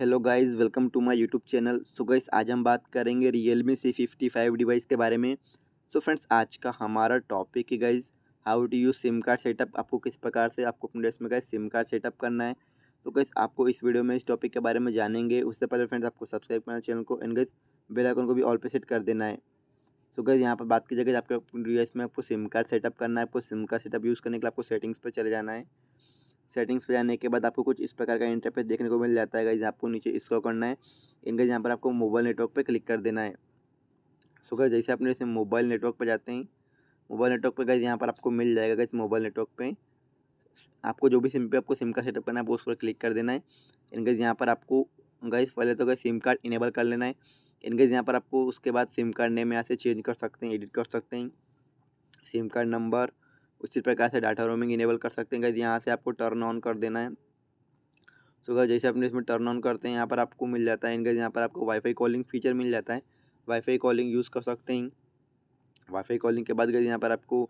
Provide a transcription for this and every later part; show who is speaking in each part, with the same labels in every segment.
Speaker 1: hello guys welcome to my YouTube channel so guys आज हम बात करेंगे Realme C fifty five device के बारे में सो so फ्रेंड्स आज का हमारा टॉपिक है guys how to use SIM card setup आपको किस प्रकार से आपको अपने डेस्क में गाइस सिम कार्ड सेटअप करना है तो so गाइस आपको इस वीडियो में इस टॉपिक के बारे में जानेंगे उससे पहले फ्रेंड्स आपको सब्सक्राइब करना चैनल को एंड गाइस बेलाइकन को भी ऑल पे सेट कर देना है सो so गाइस यहाँ पर बात की जाएगी आपके डिवाइस में आपको सिम कार्ड सेटअप करना है आपको सिम कार्ड सेटअप यूज़ करने के लिए आपको सेटिंग्स पर चले जाना है सेटिंग्स पे जाने के बाद आपको कुछ इस प्रकार का इंटरफेस देखने को मिल जाता है गाइज आपको नीचे स्क्रॉल करना है इनका यहाँ पर आपको मोबाइल नेटवर्क पर क्लिक कर देना है सो गए जैसे आपने इसे मोबाइल नेटवर्क पर जाते हैं मोबाइल नेटवर्क पर गए यहाँ पर आपको मिल जाएगा गए मोबाइल नेटवर्क पर आपको जो भी सिम पे आपको सिम का सेटअप करना है आपको उस पर क्लिक कर देना है इनकेस यहाँ पर आपको गैस पहले तो गए सिम कार्ड इनेबल कर लेना है इनकेज़ यहाँ पर आपको उसके बाद सिम कार्ड नेम यहाँ से चेंज कर सकते हैं एडिट कर सकते हैं सिम कार्ड नंबर उसी प्रकार से डाटा रोमिंग इनेबल कर सकते हैं गैस यहाँ से आपको टर्न ऑन कर देना है सो गैस जैसे अपने इसमें टर्न ऑन करते हैं यहाँ पर आपको मिल जाता है इनका यहाँ पर आपको वाईफाई कॉलिंग फीचर मिल जाता है वाईफाई कॉलिंग यूज़ कर सकते हैं वाईफाई कॉलिंग के बाद गए यहाँ पर आपको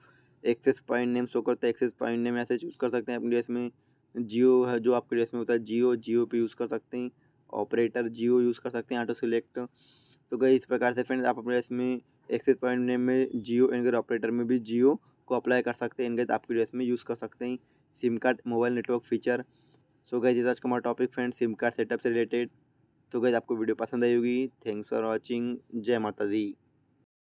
Speaker 1: एक्सेस पॉइंट नेम शो करता है एक्सेस पॉइंट नेम ऐसे चूज़ कर सकते हैं अपने डेस में जियो है जो आपके डेस में होता है जियो जियो पे यूज़ कर सकते हैं ऑपरेटर जियो यूज़ कर सकते हैं ऑटो सिलेक्ट तो गई इस प्रकार से फ्रेंड्स आप अपने इसमें एक्सेस पॉइंट नेम में जियो एंड ऑपरेटर में भी जियो इसको अप्लाई कर सकते हैं इनके आपकी ड्रेस में यूज़ कर सकते हैं SIM card mobile network feature so गए जैसे आज का हमारा topic friend SIM card setup से रिलेटेड तो गैज आपको वीडियो पसंद आई होगी थैंक्स फॉर वॉचिंग जय माता दी